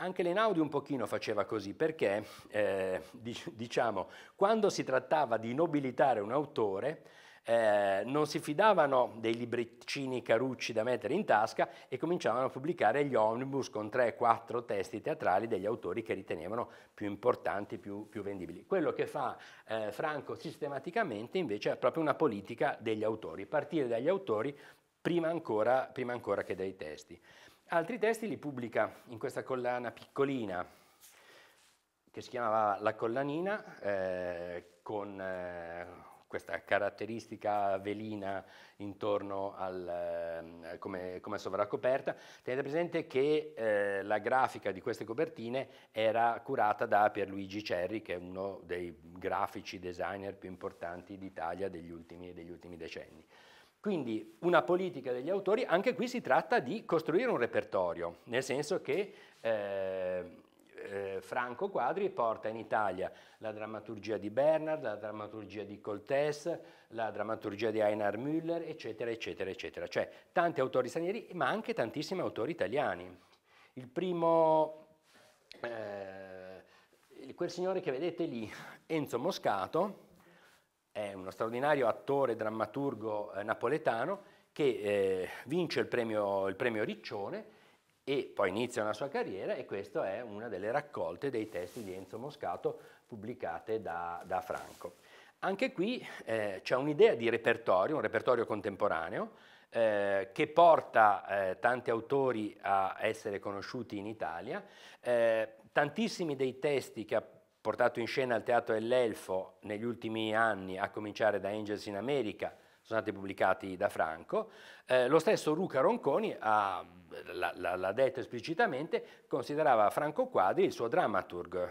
Anche l'Einaudi un pochino faceva così, perché eh, diciamo, quando si trattava di nobilitare un autore, eh, non si fidavano dei libricini carucci da mettere in tasca e cominciavano a pubblicare gli omnibus con 3-4 testi teatrali degli autori che ritenevano più importanti, più, più vendibili. Quello che fa eh, Franco sistematicamente invece è proprio una politica degli autori, partire dagli autori prima ancora, prima ancora che dai testi. Altri testi li pubblica in questa collana piccolina che si chiamava La collanina, eh, con eh, questa caratteristica velina intorno al, eh, come, come, sovracoperta. Tenete presente che eh, la grafica di queste copertine era curata da Pierluigi Cerri, che è uno dei grafici designer più importanti d'Italia degli ultimi, degli ultimi decenni. Quindi una politica degli autori, anche qui si tratta di costruire un repertorio, nel senso che eh, eh, Franco Quadri porta in Italia la drammaturgia di Bernard, la drammaturgia di Coltès, la drammaturgia di Einar Müller, eccetera, eccetera, eccetera. Cioè tanti autori stranieri, ma anche tantissimi autori italiani. Il primo... Eh, quel signore che vedete lì, Enzo Moscato, è uno straordinario attore drammaturgo eh, napoletano che eh, vince il premio, il premio, Riccione e poi inizia una sua carriera e questa è una delle raccolte dei testi di Enzo Moscato pubblicate da, da Franco. Anche qui eh, c'è un'idea di repertorio, un repertorio contemporaneo, eh, che porta eh, tanti autori a essere conosciuti in Italia. Eh, tantissimi dei testi che, portato in scena al Teatro dell'Elfo negli ultimi anni, a cominciare da Angels in America, sono stati pubblicati da Franco. Eh, lo stesso Luca Ronconi l'ha detto esplicitamente, considerava Franco Quadri il suo dramaturg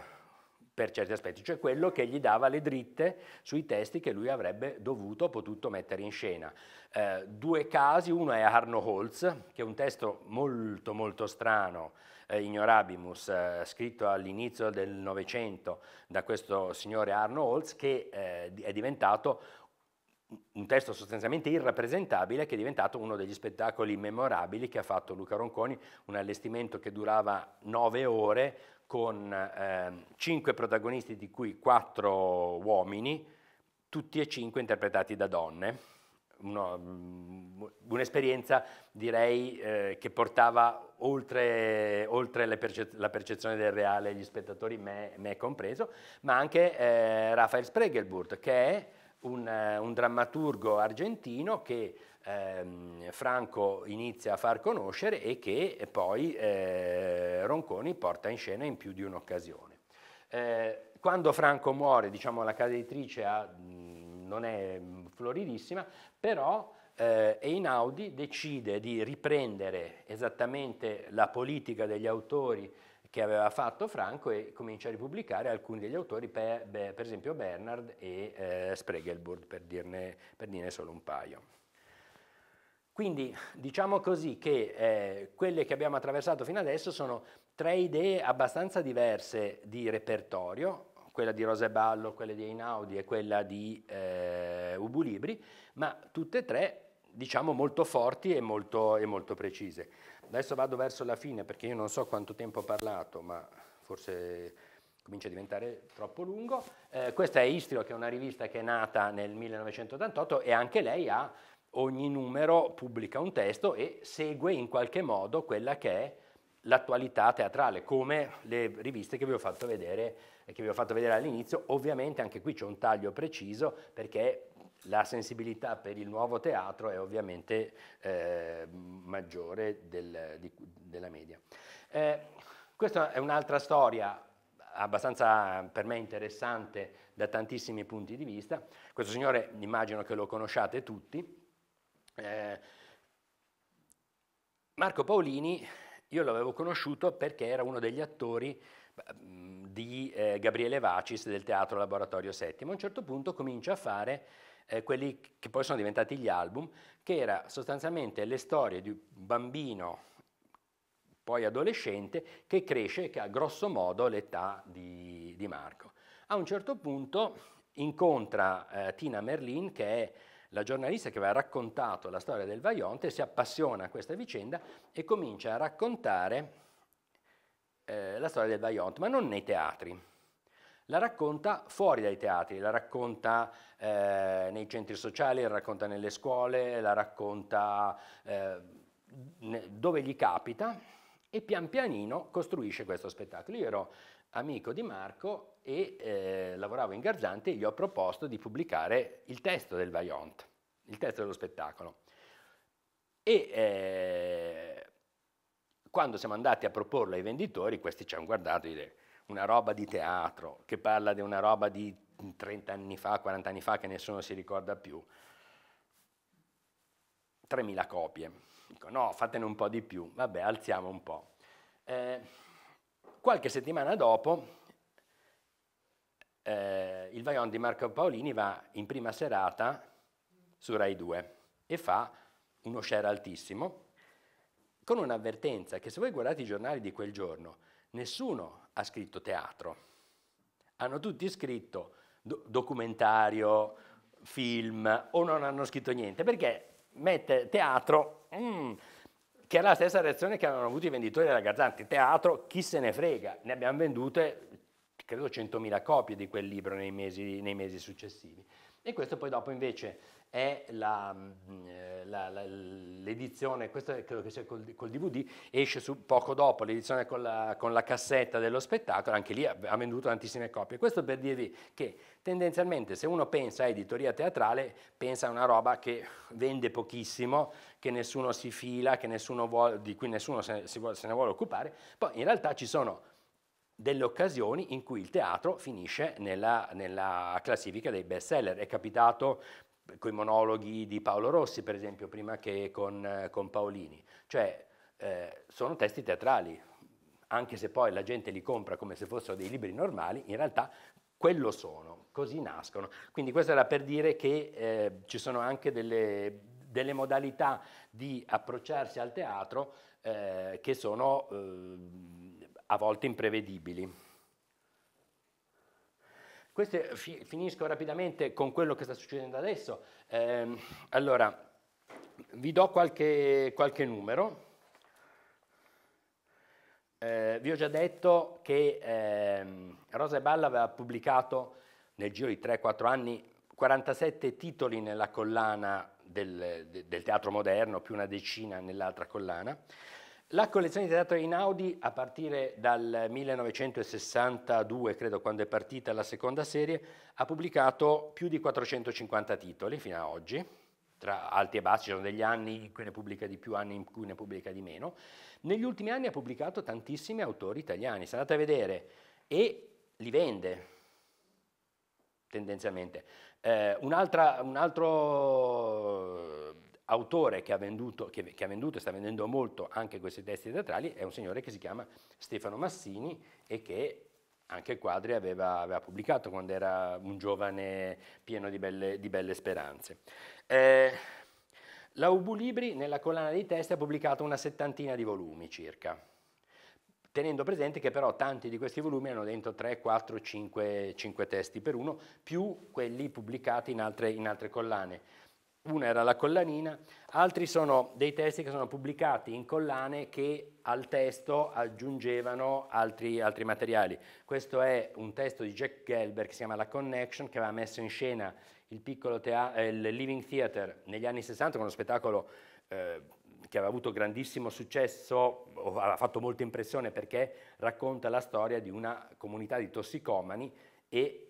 per certi aspetti, cioè quello che gli dava le dritte sui testi che lui avrebbe dovuto o potuto mettere in scena. Eh, due casi, uno è Arno Holz, che è un testo molto molto strano, eh, Ignorabimus, eh, scritto all'inizio del Novecento da questo signore Arno Holz, che eh, è diventato un testo sostanzialmente irrappresentabile che è diventato uno degli spettacoli memorabili che ha fatto Luca Ronconi, un allestimento che durava nove ore con eh, cinque protagonisti di cui quattro uomini, tutti e cinque interpretati da donne Mm, un'esperienza direi eh, che portava oltre, oltre percez la percezione del reale, gli spettatori, me, me compreso, ma anche eh, Rafael Spregelburt, che è un, eh, un drammaturgo argentino che ehm, Franco inizia a far conoscere e che poi eh, Ronconi porta in scena in più di un'occasione. Eh, quando Franco muore, diciamo, la casa editrice ha, mh, mm, non è floridissima, però eh, Einaudi decide di riprendere esattamente la politica degli autori che aveva fatto Franco e comincia a ripubblicare alcuni degli autori, per, per esempio Bernard e eh, Spregelburg, per dirne, per dirne solo un paio. Quindi diciamo così che eh, quelle che abbiamo attraversato fino adesso sono tre idee abbastanza diverse di repertorio, quella di Rose Ballo, quella di Einaudi e quella di eh, Libri, ma tutte e tre diciamo molto forti e molto, e molto precise. Adesso vado verso la fine perché io non so quanto tempo ho parlato, ma forse comincia a diventare troppo lungo. Eh, questa è Istrio, che è una rivista che è nata nel 1988 e anche lei ha ogni numero pubblica un testo e segue in qualche modo quella che è l'attualità teatrale, come le riviste che vi ho fatto vedere e che vi ho fatto vedere all'inizio, ovviamente anche qui c'è un taglio preciso perché la sensibilità per il nuovo teatro è ovviamente eh, maggiore del, di, della media. Eh, questa è un'altra storia abbastanza per me interessante da tantissimi punti di vista. Questo signore immagino che lo conosciate tutti. Eh, Marco Paolini, io l'avevo conosciuto perché era uno degli attori mh, di eh, Gabriele Vacis del Teatro Laboratorio Settimo. A un certo punto comincia a fare eh, quelli che poi sono diventati gli album, che era sostanzialmente le storie di un bambino poi adolescente che cresce, e che ha grosso modo l'età di, di Marco. A un certo punto incontra eh, Tina Merlin che è la giornalista che aveva raccontato la storia del Vaionte si appassiona a questa vicenda e comincia a raccontare eh, la storia del Vaillant, ma non nei teatri. La racconta fuori dai teatri, la racconta eh, nei centri sociali, la racconta nelle scuole, la racconta eh, dove gli capita e pian pianino costruisce questo spettacolo. Io ero amico di Marco e eh, lavoravo in Garzanti e gli ho proposto di pubblicare il testo del Vaillant, il testo dello spettacolo. E eh, quando siamo andati a proporlo ai venditori, questi ci hanno guardato e dire una roba di teatro che parla di una roba di 30 anni fa, 40 anni fa che nessuno si ricorda più. 3.000 copie. Dico no, fatene un po' di più, vabbè, alziamo un po'. Eh, qualche settimana dopo eh, il Vaion di Marco Paolini va in prima serata su Rai 2 e fa uno share altissimo con un'avvertenza che se voi guardate i giornali di quel giorno, nessuno ha scritto teatro. Hanno tutti scritto do- documentario, film o non hanno scritto niente, perché mette teatro, mm, che è la stessa reazione che hanno avuto i venditori della Gazzanti. Teatro, chi se ne frega, ne abbiamo vendute credo 100.000 copie di quel libro nei mesi, nei mesi successivi. E questo poi dopo invece è la, mm, eh, la, la, l'edizione, questo credo che sia col, col DVD, esce su, poco dopo l'edizione con la, con la cassetta dello spettacolo, anche lì ha, ha venduto tantissime copie. Questo per dirvi che tendenzialmente se uno pensa a editoria teatrale, pensa a una roba che vende pochissimo, che nessuno si fila, che nessuno vuole, di cui nessuno se, se ne vuole occupare, poi in realtà ci sono delle occasioni in cui il teatro finisce nella, nella classifica dei best seller. È capitato con i monologhi di Paolo Rossi, per esempio, prima che con, con Paolini. Cioè, eh, sono testi teatrali, anche se poi la gente li compra come se fossero dei libri normali, in realtà quello sono, così nascono. Quindi questo era per dire che eh, ci sono anche delle, delle, modalità di approcciarsi al teatro eh, che sono eh, a volte imprevedibili. Queste, fi, finisco rapidamente con quello che sta succedendo adesso. Eh, allora, vi do qualche, qualche numero. Eh, vi ho già detto che eh, Rosa e Balla aveva pubblicato nel giro di 3-4 anni 47 titoli nella collana del, del teatro moderno, più una decina nell'altra collana. La collezione di teatro Einaudi, a partire dal 1962, credo quando è partita la seconda serie, ha pubblicato più di 450 titoli fino ad oggi, tra alti e bassi, ci sono degli anni in cui ne pubblica di più, anni in cui ne pubblica di meno. Negli ultimi anni ha pubblicato tantissimi autori italiani, se andate a vedere, e li vende tendenzialmente. Eh, un, un altro autore che ha, venduto, che, che ha venduto e sta vendendo molto anche questi testi teatrali è un signore che si chiama Stefano Massini e che anche Quadri aveva, aveva, pubblicato quando era un giovane pieno di belle, di belle speranze. Eh, la Ubu Libri nella collana dei testi ha pubblicato una settantina di volumi circa, tenendo presente che però tanti di questi volumi hanno dentro 3, 4, 5, 5 testi per uno, più quelli pubblicati in altre, in altre collane una era la collanina, altri sono dei testi che sono pubblicati in collane che al testo aggiungevano altri, altri materiali. Questo è un testo di Jack Gelberg che si chiama La Connection, che aveva messo in scena il, il Living Theater negli anni 60 con uno spettacolo eh, che aveva avuto grandissimo successo, aveva fatto molta impressione perché racconta la storia di una comunità di tossicomani e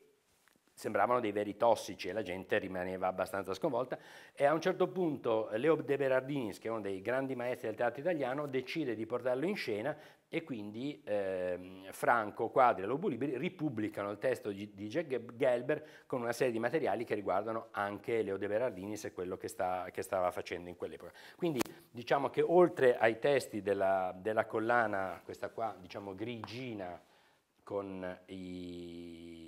sembravano dei veri tossici e la gente rimaneva abbastanza sconvolta e a un certo punto Leo De Berardinis, che è uno dei grandi maestri del teatro italiano, decide di portarlo in scena e quindi ehm, Franco, Quadri e Lobo Libri ripubblicano il testo di, di Jack Gelber con una serie di materiali che riguardano anche Leo De Berardinis e quello che, sta, che stava facendo in quell'epoca. Quindi diciamo che oltre ai testi della, della collana, questa qua diciamo grigina con i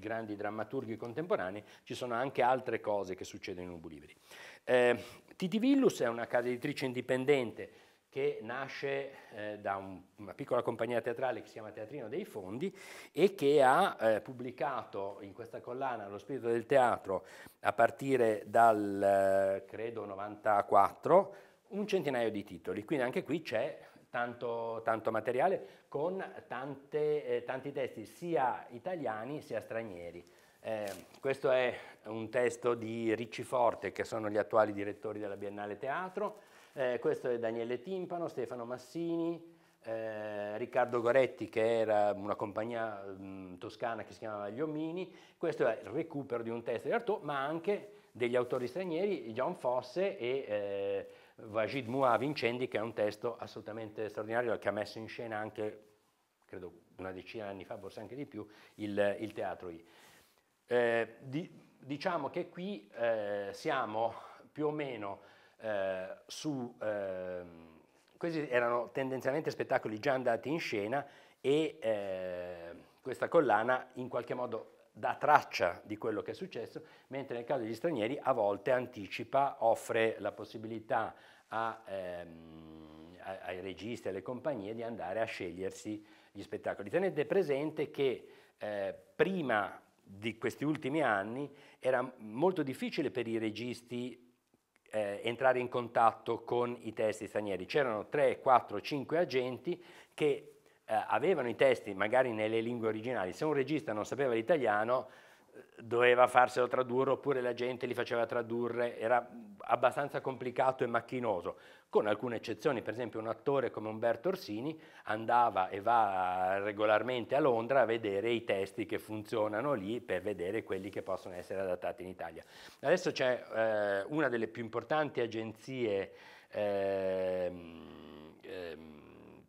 grandi drammaturghi contemporanei, ci sono anche altre cose che succedono in Ubulibri. Eh, Titi Villus è una casa editrice indipendente che nasce eh, da un, una piccola compagnia teatrale che si chiama Teatrino dei Fondi e che ha eh, pubblicato in questa collana Lo spirito del teatro a partire dal, eh, credo, 94 un centinaio di titoli, quindi anche qui c'è tanto, tanto materiale con tante, eh, tanti testi sia italiani sia stranieri. Eh, questo è un testo di Ricci Forte, che sono gli attuali direttori della Biennale Teatro, eh, questo è Daniele Timpano, Stefano Massini, eh, Riccardo Goretti, che era una compagnia mh, toscana che si chiamava Gli Omini, questo è il recupero di un testo di Artaud, ma anche degli autori stranieri, John Fosse e eh, Vajid Muavi Vincendi, che è un testo assolutamente straordinario che ha messo in scena anche, credo una decina di anni fa, forse anche di più, il, il teatro I. Eh, di, diciamo che qui eh, siamo più o meno eh, su... Ehm, questi erano tendenzialmente spettacoli già andati in scena e eh, questa collana in qualche modo dà traccia di quello che è successo, mentre nel caso degli stranieri a volte anticipa, offre la possibilità a, ehm, ai registi, alle compagnie di andare a scegliersi gli spettacoli. Tenete presente che eh, prima di questi ultimi anni era molto difficile per i registi eh, entrare in contatto con i testi stranieri. C'erano 3, 4, 5 agenti che eh, avevano i testi magari nelle lingue originali, se un regista non sapeva l'italiano eh, doveva farselo tradurre oppure la gente li faceva tradurre, era abbastanza complicato e macchinoso, con alcune eccezioni, per esempio un attore come Umberto Orsini andava e va regolarmente a Londra a vedere i testi che funzionano lì per vedere quelli che possono essere adattati in Italia. Adesso c'è eh, una delle più importanti agenzie ehm, ehm,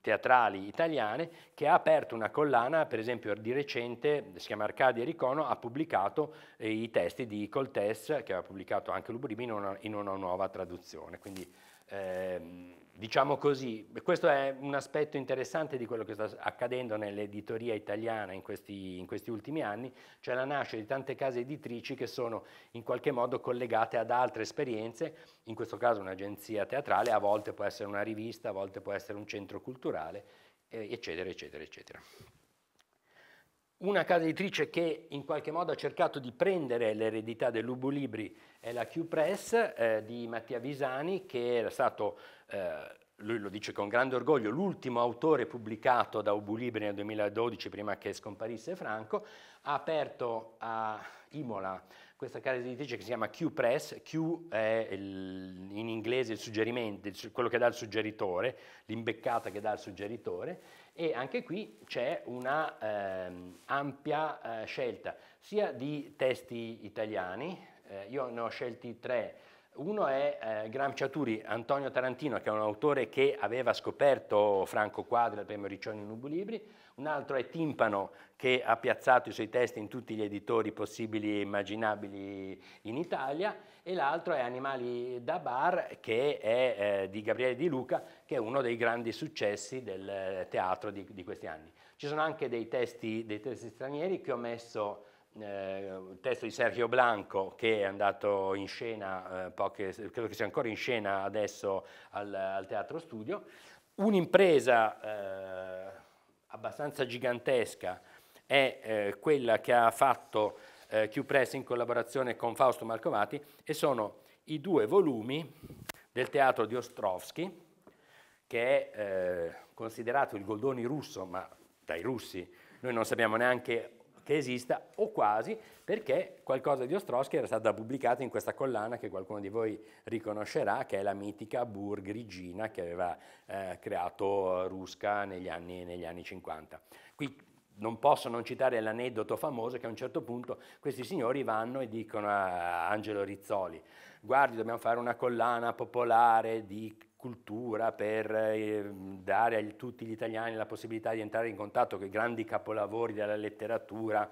teatrali italiane che ha aperto una collana, per esempio di recente, si chiama Arcadia Ricono, ha pubblicato eh, i testi di Coltes, che aveva pubblicato anche Lubrimi in una, in una nuova traduzione. Quindi ehm, diciamo così, questo è un aspetto interessante di quello che sta accadendo nell'editoria italiana in questi, in questi ultimi anni, cioè la nascita di tante case editrici che sono in qualche modo collegate ad altre esperienze, in questo caso un'agenzia teatrale, a volte può essere una rivista, a volte può essere un centro culturale, eh, eccetera, eccetera, eccetera. Una casa editrice che in qualche modo ha cercato di prendere l'eredità dell'Ubu Libri è la Q-Press eh, di Mattia Visani, che era stato, eh, lui lo dice con grande orgoglio, l'ultimo autore pubblicato da Ubu Libri nel 2012, prima che scomparisse Franco, ha aperto a Imola questa casa editrice che si chiama Q-Press, Q è il, in inglese il suggerimento, quello che dà il suggeritore, l'imbeccata che dà il suggeritore, e anche qui c'è una ehm, ampia eh, scelta sia di testi italiani, eh, io ne ho scelti tre uno è eh, Gramsci Aturi, Antonio Tarantino, che è un autore che aveva scoperto Franco Quadri al premio Riccioni in Ubulibri, un altro è Timpano, che ha piazzato i suoi testi in tutti gli editori possibili e immaginabili in Italia, e l'altro è Animali da bar, che è eh, di Gabriele Di Luca, che è uno dei grandi successi del eh, teatro di, di questi anni. Ci sono anche dei testi, dei testi stranieri che ho messo un eh, testo di Sergio Blanco che è andato in scena, eh, poche, credo che sia ancora in scena adesso al, al Teatro Studio, un'impresa eh, abbastanza gigantesca è quella che ha fatto eh, Q-Press in collaborazione con Fausto Marcovati e sono i due volumi del teatro di Ostrovsky, che è eh, considerato il Goldoni russo, ma dai russi noi non sappiamo neanche che esista, o quasi, perché qualcosa di Ostrowski era stata pubblicata in questa collana che qualcuno di voi riconoscerà, che è la mitica Bur Grigina che aveva eh, creato Rusca negli anni, negli anni 50. Qui non posso non citare l'aneddoto famoso che a un certo punto questi signori vanno e dicono a Angelo Rizzoli, guardi dobbiamo fare una collana popolare di cultura, per eh, dare a tutti gli italiani la possibilità di entrare in contatto con i grandi capolavori della letteratura,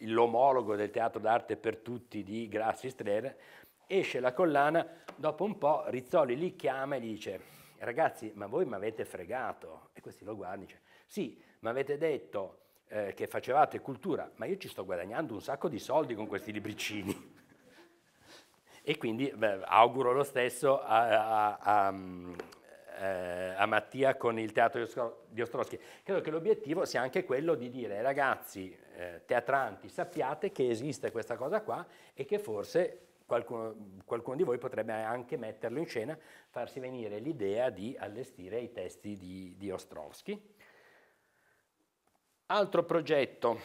l'omologo del teatro d'arte per tutti di Grassi Strere, esce la collana, dopo un po' Rizzoli li chiama e gli dice ragazzi ma voi mi avete fregato, e questi lo guardano e dice sì, mi avete detto eh, che facevate cultura, ma io ci sto guadagnando un sacco di soldi con questi libricini. E quindi beh, auguro lo stesso a, a, a, a, eh, Mattia con il teatro di Ostrowski. Credo che l'obiettivo sia anche quello di dire ai ragazzi, eh, teatranti, sappiate che esiste questa cosa qua e che forse Qualcuno, qualcuno, di voi potrebbe anche metterlo in scena, farsi venire l'idea di allestire i testi di, di Ostrovsky. Altro progetto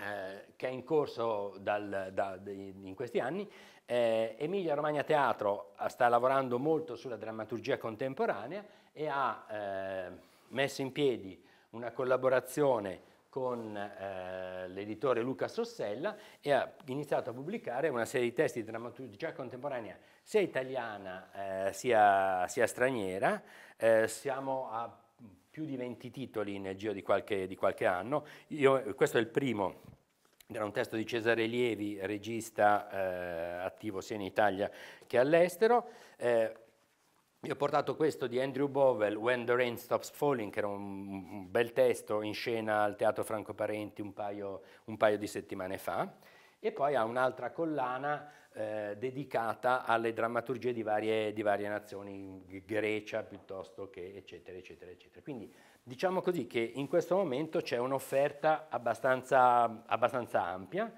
eh, che è in corso dal, da, in questi anni. Eh, Emilia Romagna Teatro eh, sta lavorando molto sulla drammaturgia contemporanea e ha eh, messo in piedi una collaborazione con eh, l'editore Luca Sossella e ha iniziato a pubblicare una serie di testi di drammaturgia contemporanea sia italiana eh, sia, sia, straniera. Eh, siamo a più di 20 titoli nel giro di qualche, di qualche anno. Io, questo è il primo era un testo di Cesare Lievi, regista eh, attivo sia in Italia che all'estero. Eh, io ho portato questo di Andrew Bowell, When the Rain Stops Falling, che era un, bel testo in scena al Teatro Franco Parenti un paio, un paio di settimane fa. E poi ha un'altra collana eh, dedicata alle drammaturgie di varie, di varie nazioni, Grecia piuttosto che eccetera, eccetera, eccetera. Quindi diciamo così che in questo momento c'è un'offerta abbastanza, abbastanza, ampia.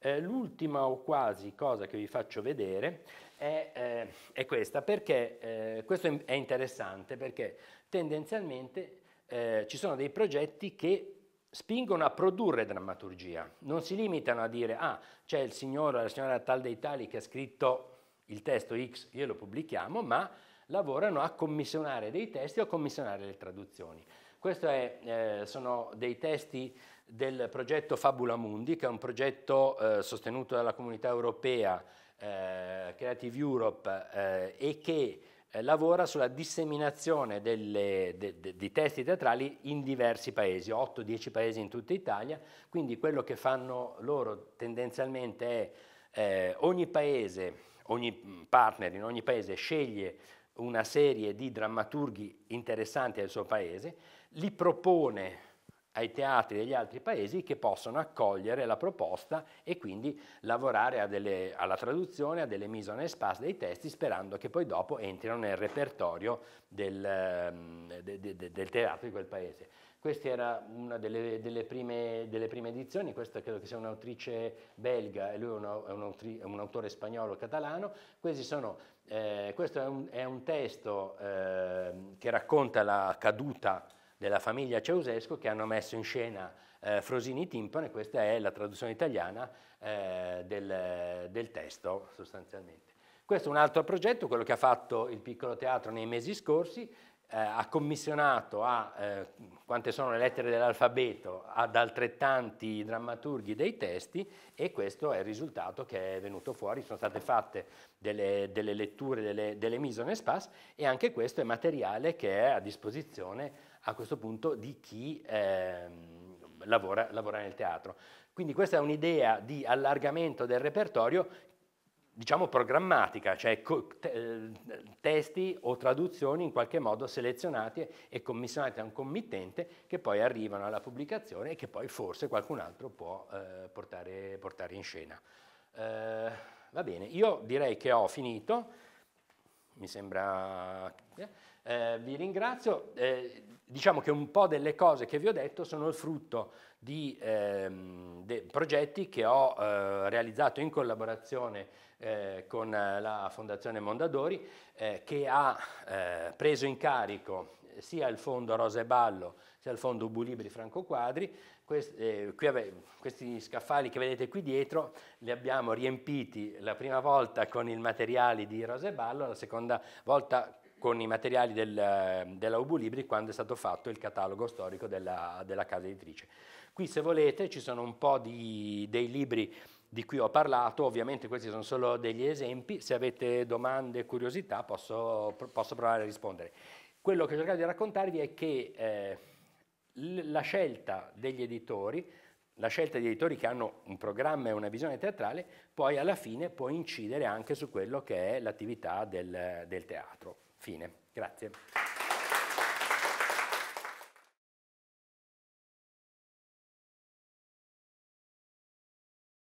Eh, l'ultima o quasi cosa che vi faccio vedere è, eh, è questa, perché eh, questo è interessante, perché tendenzialmente eh, ci sono dei progetti che spingono a produrre drammaturgia, non si limitano a dire ah c'è il signore o la signora tal dei tali che ha scritto il testo X, glielo pubblichiamo, ma lavorano a commissionare dei testi o a commissionare le traduzioni. Questi eh, sono dei testi del progetto Fabula Mundi, che è un progetto eh, sostenuto dalla comunità europea eh, Creative Europe eh, e che eh, lavora sulla disseminazione delle, de, de, di testi teatrali in diversi paesi, 8-10 paesi in tutta Italia, quindi quello che fanno loro tendenzialmente è eh, ogni paese, ogni partner in ogni paese sceglie una serie di drammaturghi interessanti al suo paese, li propone ai teatri degli altri paesi che possono accogliere la proposta e quindi lavorare delle, alla traduzione, a delle mise en espace dei testi, sperando che poi dopo entrino nel repertorio del, ehm, de, de, del teatro di quel paese. Questa era una delle, delle, prime, delle, prime, edizioni, questa credo che sia un'autrice belga e lui è, una, è, un, autri, è un, autore spagnolo catalano. Sono, eh, questo è un, è un testo eh, che racconta la caduta della famiglia Ceausescu che hanno messo in scena eh, Frosini Timpano e questa è la traduzione italiana eh, del, del, testo sostanzialmente. Questo è un altro progetto, quello che ha fatto il piccolo teatro nei mesi scorsi, eh, ha commissionato a eh, quante sono le lettere dell'alfabeto ad altrettanti drammaturghi dei testi e questo è il risultato che è venuto fuori, sono state fatte delle, delle letture delle, delle mise en espace e anche questo è materiale che è a disposizione a questo punto di chi eh, lavora, lavora nel teatro. Quindi questa è un'idea di allargamento del repertorio diciamo programmatica, cioè eh, testi o traduzioni in qualche modo selezionati e commissionati a un committente che poi arrivano alla pubblicazione e che poi forse qualcun altro può eh, portare, portare, in scena. Eh, va bene, io direi che ho finito, mi sembra... Eh, eh vi ringrazio, eh, diciamo che un po' delle cose che vi ho detto sono il frutto di ehm, progetti che ho realizzato in collaborazione eh, con eh, la Fondazione Mondadori eh, che ha eh, preso in carico eh, sia il fondo Rose Ballo sia il fondo Ubulibri Franco Quadri. Questi, eh, questi scaffali che vedete qui dietro li abbiamo riempiti la prima volta con i materiali di Rose Ballo, la seconda volta con i materiali del, della Ubu Libri quando è stato fatto il catalogo storico della, della casa editrice. Qui se volete ci sono un po' di, dei libri di cui ho parlato, ovviamente questi sono solo degli esempi, se avete domande curiosità posso, posso, provare a rispondere. Quello che ho cercato di raccontarvi è che eh, la scelta degli editori, la scelta degli editori che hanno un programma e una visione teatrale, poi alla fine può incidere anche su quello che è l'attività del, del teatro. Fine. Grazie.